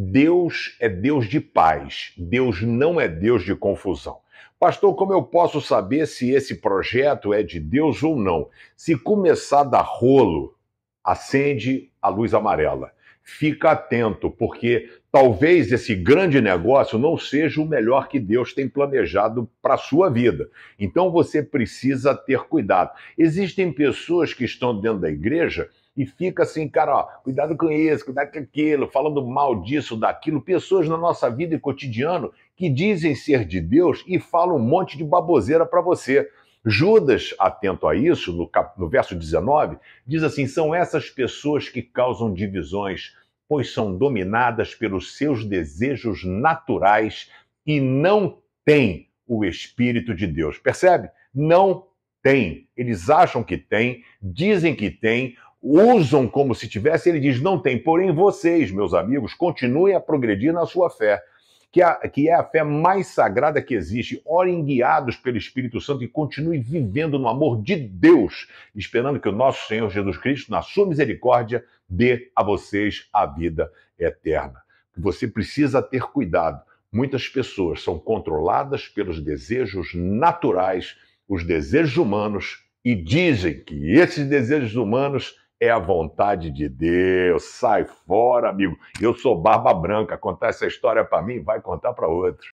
Deus é Deus de paz, Deus não é Deus de confusão. Pastor, como eu posso saber se esse projeto é de Deus ou não? Se começar a dar rolo, acende a luz amarela. Fica atento, porque talvez esse grande negócio não seja o melhor que Deus tem planejado para a sua vida. Então você precisa ter cuidado. Existem pessoas que estão dentro da igreja e fica assim, cara, ó, cuidado com isso, cuidado com aquilo, falando mal disso, daquilo. Pessoas na nossa vida e cotidiano que dizem ser de Deus e falam um monte de baboseira para você. Judas, atento a isso, no, cap... no verso 19, diz assim: são essas pessoas que causam divisões, pois são dominadas pelos seus desejos naturais e não têm o Espírito de Deus. Percebe? Não tem. Eles acham que tem, dizem que tem, usam como se tivesse, ele diz: não tem, porém vocês, meus amigos, continuem a progredir na sua fé, que, a, que é a fé mais sagrada que existe. Orem guiados pelo Espírito Santo e continuem vivendo no amor de Deus, esperando que o nosso Senhor Jesus Cristo, na sua misericórdia, dê a vocês a vida eterna. Você precisa ter cuidado. Muitas pessoas são controladas pelos desejos naturais, os desejos humanos, e dizem que esses desejos humanos é a vontade de Deus. Sai fora, amigo. Eu sou barba branca. Contar essa história para mim, vai contar para outro.